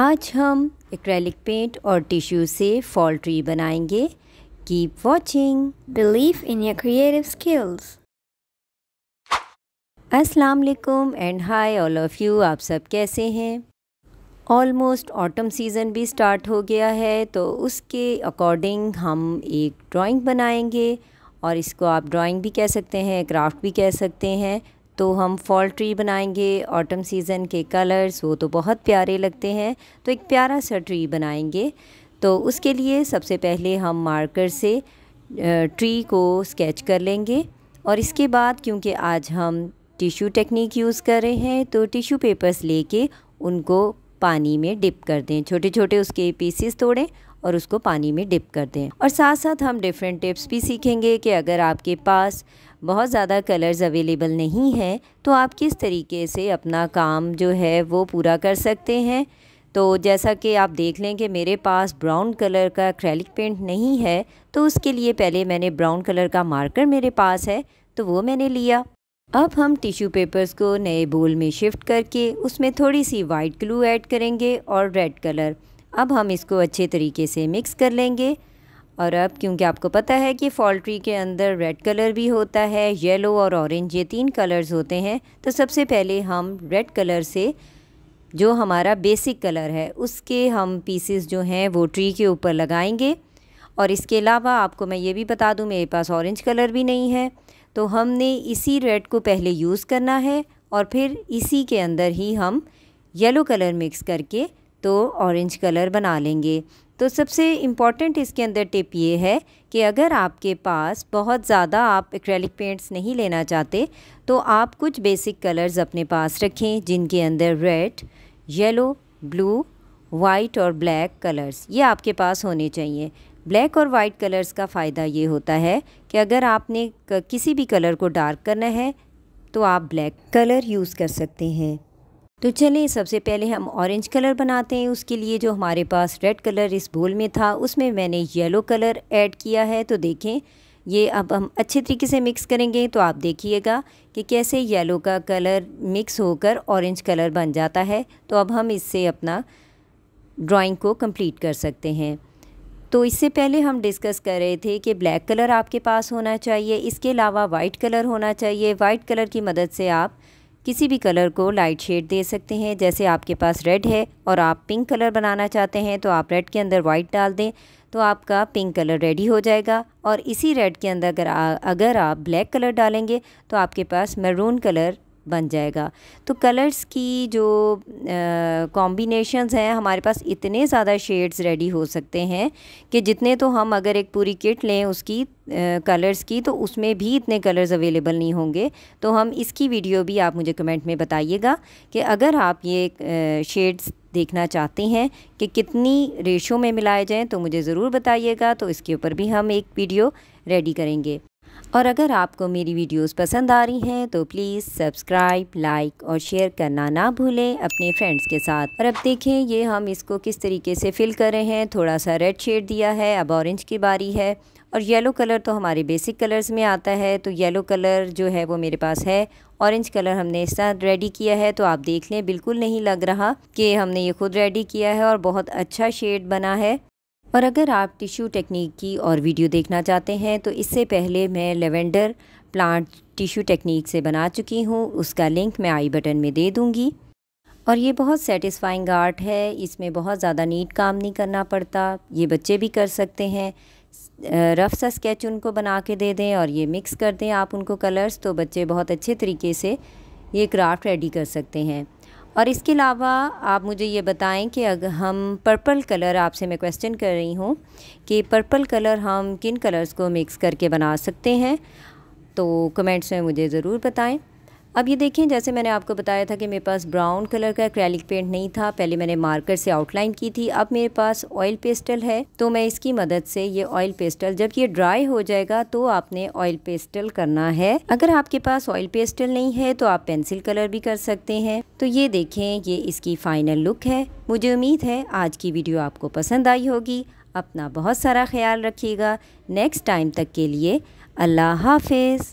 आज हम acrylic paint और टिश्यू से फॉल ट्री बनाएंगे keep watching believe in your creative skills अस्सलाम वालेकुम and hi all of you आप सब कैसे हैं ऑलमोस्ट ऑटम सीज़न भी स्टार्ट हो गया है तो उसके अकॉर्डिंग हम एक ड्राइंग बनाएंगे और इसको आप ड्राइंग भी कह सकते हैं क्राफ्ट भी कह सकते हैं तो हम फॉल ट्री बनाएंगे ऑटम सीज़न के कलर्स वो तो बहुत प्यारे लगते हैं तो एक प्यारा सा ट्री बनाएंगे तो उसके लिए सबसे पहले हम मार्कर से ट्री को स्केच कर लेंगे और इसके बाद क्योंकि आज हम टिशू टेक्निक यूज़ कर रहे हैं तो टिशू पेपर्स लेके उनको पानी में डिप कर दें छोटे छोटे उसके पीसेस तोड़ें और उसको पानी में डिप कर दें और साथ साथ हम डिफरेंट टिप्स भी सीखेंगे कि अगर आपके पास बहुत ज़्यादा कलर्स अवेलेबल नहीं हैं तो आप किस तरीके से अपना काम जो है वो पूरा कर सकते हैं तो जैसा कि आप देख लें कि मेरे पास ब्राउन कलर का क्रैलिक पेंट नहीं है तो उसके लिए पहले मैंने ब्राउन कलर का मार्कर मेरे पास है तो वो मैंने लिया अब हम टिश्यू पेपर्स को नए बोल में शिफ्ट करके उसमें थोड़ी सी वाइट ग्लू ऐड करेंगे और रेड कलर अब हम इसको अच्छे तरीके से मिक्स कर लेंगे और अब क्योंकि आपको पता है कि फॉल ट्री के अंदर रेड कलर भी होता है येलो और ऑरेंज ये तीन कलर्स होते हैं तो सबसे पहले हम रेड कलर से जो हमारा बेसिक कलर है उसके हम पीसेस जो हैं वो ट्री के ऊपर लगाएंगे और इसके अलावा आपको मैं ये भी बता दूं मेरे पास ऑरेंज कलर भी नहीं है तो हमने इसी रेड को पहले यूज़ करना है और फिर इसी के अंदर ही हम येलो कलर मिक्स करके तो ऑरेंज कलर बना लेंगे तो सबसे इम्पॉर्टेंट इसके अंदर टिप ये है कि अगर आपके पास बहुत ज़्यादा आप एक्रेलिक पेंट्स नहीं लेना चाहते तो आप कुछ बेसिक कलर्स अपने पास रखें जिनके अंदर रेड येलो ब्लू वाइट और ब्लैक कलर्स ये आपके पास होने चाहिए ब्लैक और वाइट कलर्स का फ़ायदा ये होता है कि अगर आपने किसी भी कलर को डार्क करना है तो आप ब्लैक कलर यूज़ कर सकते हैं तो चलिए सबसे पहले हम ऑरेंज कलर बनाते हैं उसके लिए जो हमारे पास रेड कलर इस बोल में था उसमें मैंने येलो कलर ऐड किया है तो देखें ये अब हम अच्छे तरीके से मिक्स करेंगे तो आप देखिएगा कि कैसे येलो का कलर मिक्स होकर ऑरेंज कलर बन जाता है तो अब हम इससे अपना ड्राइंग को कंप्लीट कर सकते हैं तो इससे पहले हम डिस्कस कर रहे थे कि ब्लैक कलर आपके पास होना चाहिए इसके अलावा वाइट कलर होना चाहिए वाइट कलर की मदद से आप किसी भी कलर को लाइट शेड दे सकते हैं जैसे आपके पास रेड है और आप पिंक कलर बनाना चाहते हैं तो आप रेड के अंदर वाइट डाल दें तो आपका पिंक कलर रेडी हो जाएगा और इसी रेड के अंदर अगर अगर आप ब्लैक कलर डालेंगे तो आपके पास मैरून कलर बन जाएगा तो कलर्स की जो कॉम्बिनेशंस हैं हमारे पास इतने ज़्यादा शेड्स रेडी हो सकते हैं कि जितने तो हम अगर एक पूरी किट लें उसकी कलर्स की तो उसमें भी इतने कलर्स अवेलेबल नहीं होंगे तो हम इसकी वीडियो भी आप मुझे कमेंट में बताइएगा कि अगर आप ये शेड्स देखना चाहते हैं कि कितनी रेशो में मिलाए जाएँ तो मुझे ज़रूर बताइएगा तो इसके ऊपर भी हम एक वीडियो रेडी करेंगे और अगर आपको मेरी वीडियोस पसंद आ रही हैं तो प्लीज़ सब्सक्राइब लाइक और शेयर करना ना भूलें अपने फ्रेंड्स के साथ और अब देखें ये हम इसको किस तरीके से फिल कर रहे हैं थोड़ा सा रेड शेड दिया है अब ऑरेंज की बारी है और येलो कलर तो हमारे बेसिक कलर्स में आता है तो येलो कलर जो है वो मेरे पास है ऑरेंज कलर हमने इस तरह रेडी किया है तो आप देख लें बिल्कुल नहीं लग रहा कि हमने ये खुद रेडी किया है और बहुत अच्छा शेड बना है और अगर आप टिश्यू टेक्निक की और वीडियो देखना चाहते हैं तो इससे पहले मैं लेवेंडर प्लांट टिश्यू टेक्निक से बना चुकी हूँ उसका लिंक मैं आई बटन में दे दूँगी और ये बहुत सेटिस्फाइंग आर्ट है इसमें बहुत ज़्यादा नीट काम नहीं करना पड़ता ये बच्चे भी कर सकते हैं रफ़ सा स्केच उनको बना के दे दें और ये मिक्स कर दें आप उनको कलर्स तो बच्चे बहुत अच्छे तरीके से ये क्राफ्ट रेडी कर सकते हैं और इसके अलावा आप मुझे ये बताएं कि अगर हम पर्पल कलर आपसे मैं क्वेश्चन कर रही हूँ कि पर्पल कलर हम किन कलर्स को मिक्स करके बना सकते हैं तो कमेंट्स में मुझे ज़रूर बताएं अब ये देखें जैसे मैंने आपको बताया था कि मेरे पास ब्राउन कलर का क्रैलिक पेंट नहीं था पहले मैंने मार्कर से आउटलाइन की थी अब मेरे पास ऑयल पेस्टल है तो मैं इसकी मदद से ये ऑयल पेस्टल जब ये ड्राई हो जाएगा तो आपने ऑयल पेस्टल करना है अगर आपके पास ऑयल पेस्टल नहीं है तो आप पेंसिल कलर भी कर सकते हैं तो ये देखें ये इसकी फाइनल लुक है मुझे उम्मीद है आज की वीडियो आपको पसंद आई होगी अपना बहुत सारा ख्याल रखिएगा नेक्स्ट टाइम तक के लिए अल्लाह हाफिज़